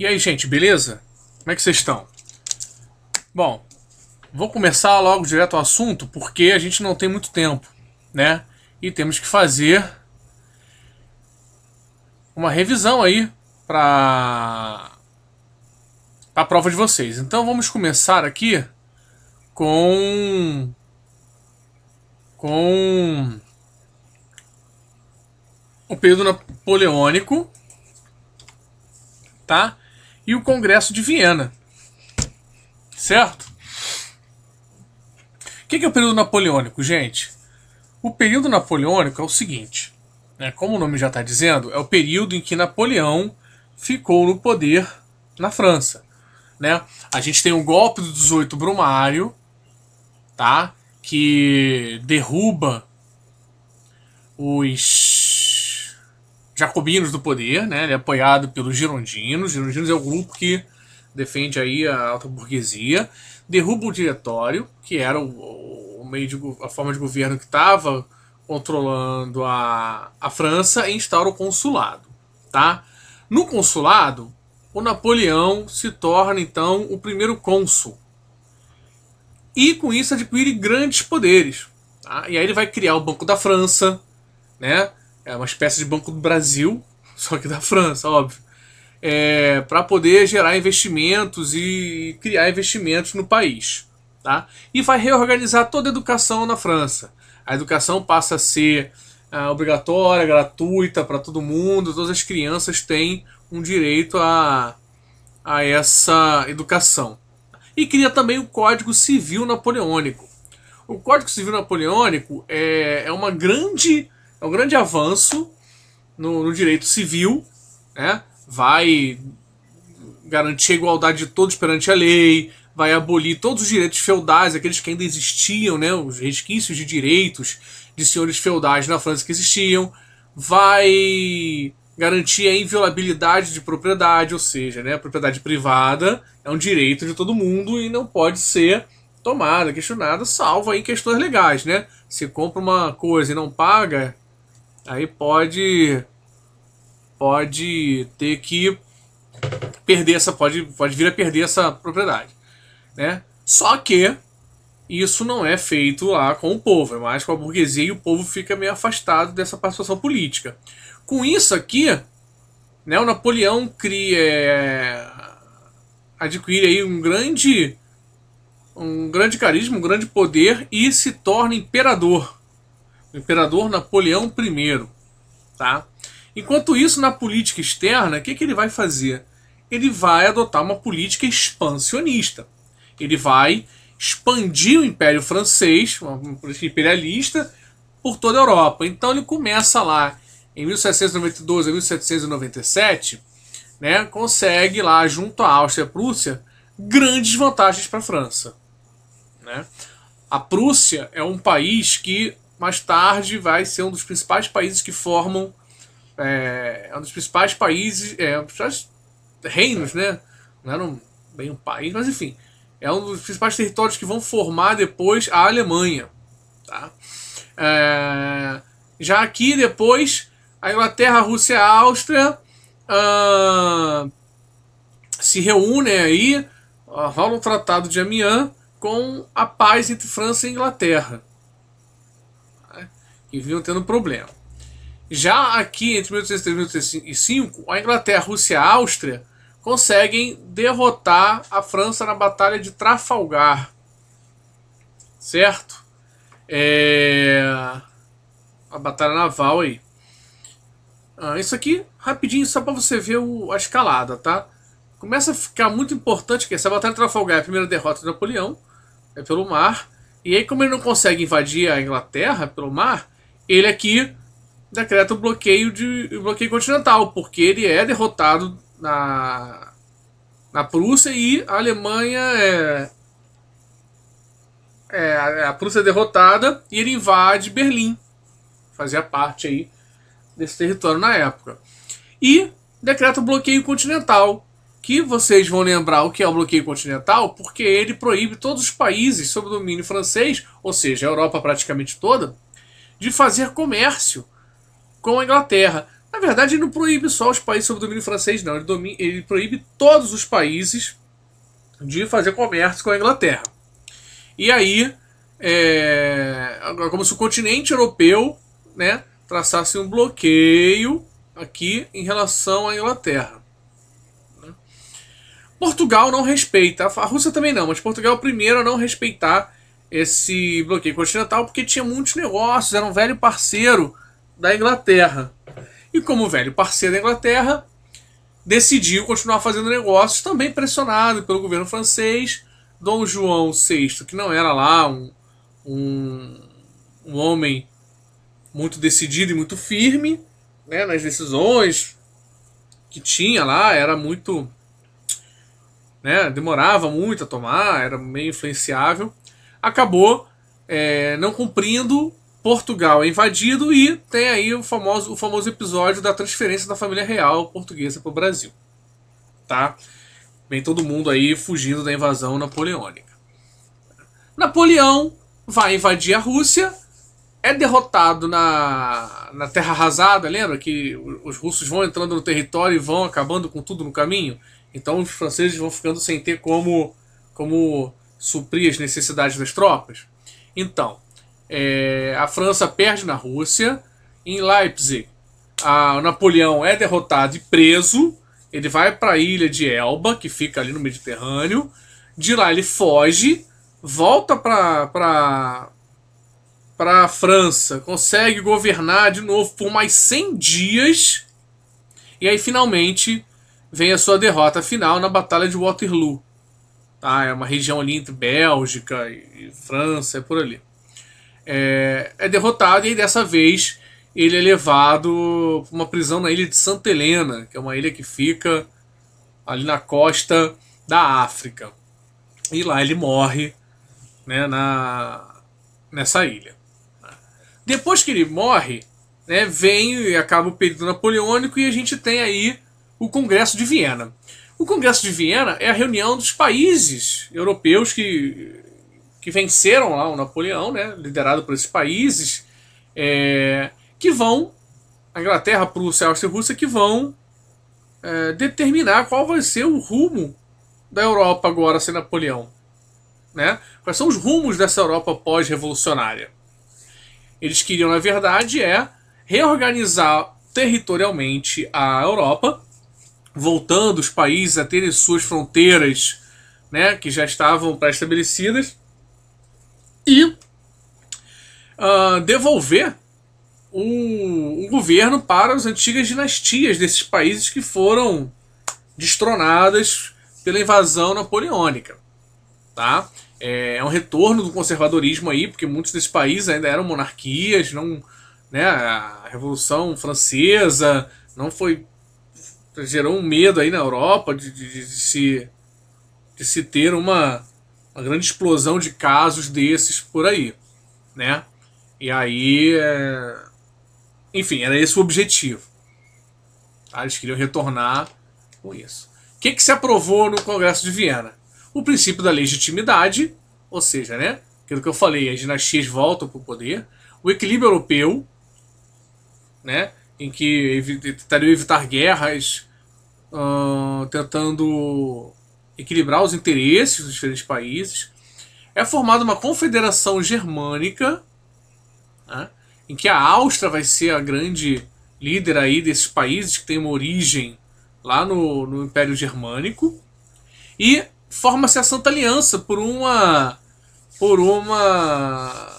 E aí, gente, beleza? Como é que vocês estão? Bom, vou começar logo direto ao assunto, porque a gente não tem muito tempo, né? E temos que fazer uma revisão aí para a prova de vocês. Então vamos começar aqui com com o período napoleônico, tá? e o Congresso de Viena. Certo? O que é o período napoleônico, gente? O período napoleônico é o seguinte: né, como o nome já está dizendo, é o período em que Napoleão ficou no poder na França. Né? A gente tem o golpe do 18 Brumário, tá? que derruba os jacobinos do poder, né? Ele é apoiado pelos girondinos. Girondinos é o grupo que defende aí a alta burguesia. Derruba o diretório, que era o, o meio de, a forma de governo que estava controlando a, a França e instaura o consulado, tá? No consulado, o Napoleão se torna então o primeiro cônsul. E com isso adquire grandes poderes. Tá? E aí ele vai criar o Banco da França, né? É uma espécie de Banco do Brasil, só que da França, óbvio. É, para poder gerar investimentos e criar investimentos no país. Tá? E vai reorganizar toda a educação na França. A educação passa a ser ah, obrigatória, gratuita para todo mundo, todas as crianças têm um direito a, a essa educação. E cria também o Código Civil Napoleônico. O Código Civil Napoleônico é, é uma grande é um grande avanço no, no direito civil, né? vai garantir a igualdade de todos perante a lei, vai abolir todos os direitos feudais, aqueles que ainda existiam, né, os resquícios de direitos de senhores feudais na França que existiam, vai garantir a inviolabilidade de propriedade, ou seja, né, a propriedade privada é um direito de todo mundo e não pode ser tomada, questionada, salvo em questões legais, né? Se compra uma coisa e não paga, Aí pode pode ter que perder essa pode pode vir a perder essa propriedade, né? Só que isso não é feito lá com o povo, é mais com a burguesia e o povo fica meio afastado dessa participação política. Com isso aqui, né, o Napoleão cria é, adquire aí um grande um grande carisma, um grande poder e se torna imperador o imperador Napoleão I. Tá? Enquanto isso, na política externa, o que, que ele vai fazer? Ele vai adotar uma política expansionista. Ele vai expandir o Império Francês, uma política imperialista, por toda a Europa. Então ele começa lá em 1792 a 1797, né, consegue lá junto à Áustria e à Prússia grandes vantagens para a França. Né? A Prússia é um país que mais tarde vai ser um dos principais países que formam é, é, um dos principais países, é, um dos principais reinos, né? Não era um, bem um país, mas enfim, é um dos principais territórios que vão formar depois a Alemanha, tá? É, já aqui depois a Inglaterra, a Rússia, a Áustria uh, se reúnem aí, rola um tratado de Amiens com a paz entre França e Inglaterra e vinham tendo problema. Já aqui, entre 1803 e 1805, a Inglaterra, a Rússia e a Áustria conseguem derrotar a França na Batalha de Trafalgar. Certo? É... A batalha naval aí. Ah, isso aqui, rapidinho, só para você ver o... a escalada, tá? Começa a ficar muito importante que essa Batalha de Trafalgar é a primeira derrota de Napoleão, é pelo mar. E aí, como ele não consegue invadir a Inglaterra pelo mar, ele aqui decreta o bloqueio de o bloqueio continental, porque ele é derrotado na, na Prússia e a Alemanha é, é, é a Prússia é derrotada e ele invade Berlim, fazia parte aí desse território na época. E decreta o bloqueio continental, que vocês vão lembrar o que é o bloqueio continental, porque ele proíbe todos os países sob domínio francês, ou seja, a Europa praticamente toda, de fazer comércio com a Inglaterra. Na verdade, ele não proíbe só os países sob domínio francês, não. Ele, ele proíbe todos os países de fazer comércio com a Inglaterra. E aí, é, como se o continente europeu né, traçasse um bloqueio aqui em relação à Inglaterra. Né. Portugal não respeita, a Rússia também não, mas Portugal é o primeiro a não respeitar esse bloqueio continental porque tinha muitos negócios, era um velho parceiro da Inglaterra. E como velho parceiro da Inglaterra, decidiu continuar fazendo negócios, também pressionado pelo governo francês. Dom João VI, que não era lá um, um, um homem muito decidido e muito firme né, nas decisões que tinha lá, era muito. Né, demorava muito a tomar, era meio influenciável acabou é, não cumprindo, Portugal é invadido e tem aí o famoso, o famoso episódio da transferência da família real portuguesa para o Brasil. Tá? Vem todo mundo aí fugindo da invasão napoleônica. Napoleão vai invadir a Rússia, é derrotado na, na Terra Arrasada, lembra? Que os russos vão entrando no território e vão acabando com tudo no caminho? Então os franceses vão ficando sem ter como, como suprir as necessidades das tropas? Então, é, a França perde na Rússia, em Leipzig, a, Napoleão é derrotado e preso. Ele vai para a ilha de Elba, que fica ali no Mediterrâneo. De lá ele foge, volta para para a França, consegue governar de novo por mais 100 dias. E aí finalmente vem a sua derrota final na Batalha de Waterloo. Tá? É uma região ali entre Bélgica e França, é por ali. É, é derrotado e dessa vez ele é levado para uma prisão na ilha de Santa Helena, que é uma ilha que fica ali na costa da África. E lá ele morre né, na, nessa ilha. Depois que ele morre, né, vem e acaba o período napoleônico e a gente tem aí o Congresso de Viena. O Congresso de Viena é a reunião dos países europeus que, que venceram lá o Napoleão, né, liderado por esses países, é, que vão, a Inglaterra, Prússia, Áustria e Rússia, que vão é, determinar qual vai ser o rumo da Europa agora sem Napoleão. Né? Quais são os rumos dessa Europa pós-revolucionária? Eles queriam, na verdade, é reorganizar territorialmente a Europa voltando os países a terem suas fronteiras, né, que já estavam pré-estabelecidas, e uh, devolver um, um, governo para as antigas dinastias desses países que foram destronadas pela invasão napoleônica. Tá? É, é, um retorno do conservadorismo aí, porque muitos desses países ainda eram monarquias, não, né, a Revolução Francesa não foi gerou um medo aí na Europa de, de, de se, de se ter uma, uma grande explosão de casos desses por aí, né? E aí, é... enfim, era esse o objetivo. Tá? Eles queriam retornar com isso. O que, que se aprovou no Congresso de Viena? O princípio da legitimidade, ou seja, né? Aquilo que eu falei, as dinastias voltam para o poder. O equilíbrio europeu, né? Em que tentariam evitar guerras uh, tentando equilibrar os interesses dos diferentes países. É formada uma confederação germânica, né, em que a Áustria vai ser a grande líder aí desses países que tem uma origem lá no, no Império Germânico. E forma-se a Santa Aliança por uma por uma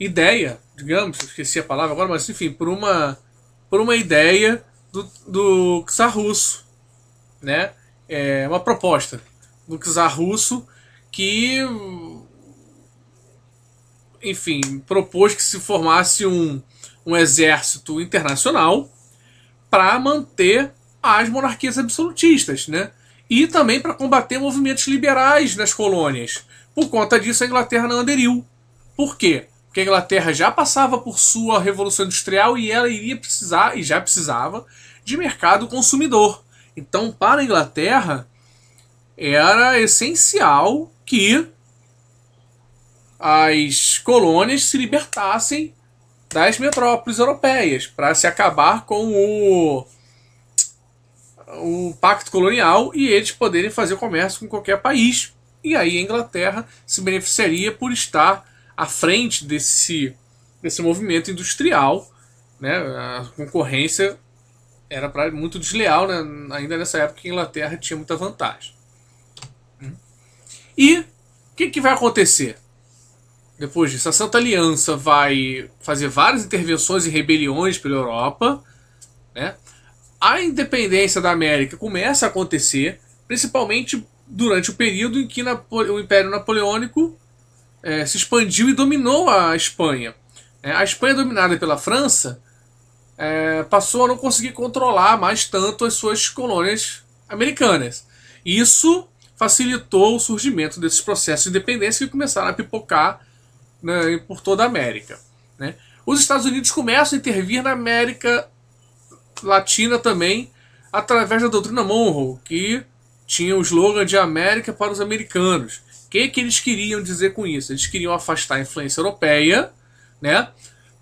ideia, digamos, esqueci a palavra agora, mas enfim, por uma por uma ideia do, do czar russo, né? É uma proposta do czar russo que, enfim, propôs que se formasse um, um exército internacional para manter as monarquias absolutistas, né? E também para combater movimentos liberais nas colônias. Por conta disso, a Inglaterra não aderiu. Por quê? que a Inglaterra já passava por sua revolução industrial e ela iria precisar, e já precisava, de mercado consumidor. Então, para a Inglaterra, era essencial que as colônias se libertassem das metrópoles europeias para se acabar com o, o pacto colonial e eles poderem fazer comércio com qualquer país. E aí a Inglaterra se beneficiaria por estar à frente desse, desse movimento industrial. Né? A concorrência era pra, muito desleal, né? ainda nessa época que a Inglaterra tinha muita vantagem. Hum? E o que, que vai acontecer? Depois disso, a Santa Aliança vai fazer várias intervenções e rebeliões pela Europa. Né? A independência da América começa a acontecer, principalmente durante o período em que o Império Napoleônico é, se expandiu e dominou a Espanha. É, a Espanha, dominada pela França, é, passou a não conseguir controlar mais tanto as suas colônias americanas. Isso facilitou o surgimento desses processos de independência que começaram a pipocar né, por toda a América. Né? Os Estados Unidos começam a intervir na América Latina também através da doutrina Monroe, que tinha o slogan de América para os americanos que, que eles queriam dizer com isso? Eles queriam afastar a influência europeia, né?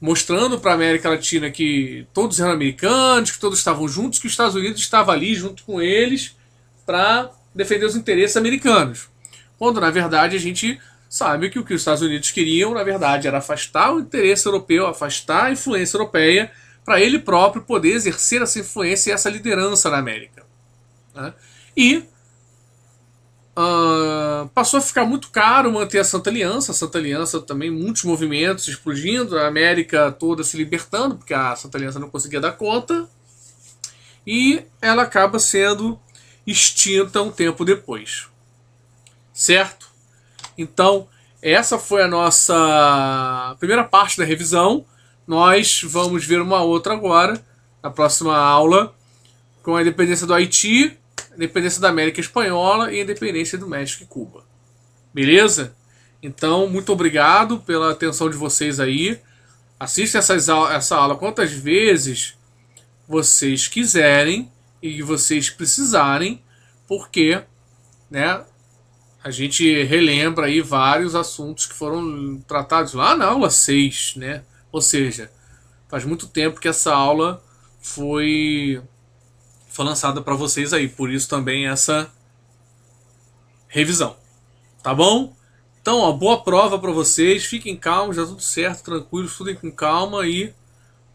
mostrando para a América Latina que todos eram americanos, que todos estavam juntos, que os Estados Unidos estava ali junto com eles para defender os interesses americanos. Quando, na verdade, a gente sabe que o que os Estados Unidos queriam, na verdade, era afastar o interesse europeu, afastar a influência europeia, para ele próprio poder exercer essa influência e essa liderança na América. Né? E uh, passou a ficar muito caro manter a Santa Aliança. A Santa Aliança também, muitos movimentos explodindo, a América toda se libertando, porque a Santa Aliança não conseguia dar conta. E ela acaba sendo extinta um tempo depois. Certo? Então, essa foi a nossa primeira parte da revisão. Nós vamos ver uma outra agora, na próxima aula, com a independência do Haiti independência da América Espanhola e independência do México e Cuba. Beleza? Então, muito obrigado pela atenção de vocês aí. Assistam essa aula quantas vezes vocês quiserem e vocês precisarem, porque né, a gente relembra aí vários assuntos que foram tratados lá na aula 6, né? Ou seja, faz muito tempo que essa aula foi foi lançada para vocês aí, por isso também essa revisão. Tá bom? Então, ó, boa prova para vocês. Fiquem calmos, já tudo certo, tranquilo, estudem com calma e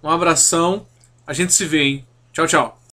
um abração. A gente se vê, hein? Tchau, tchau.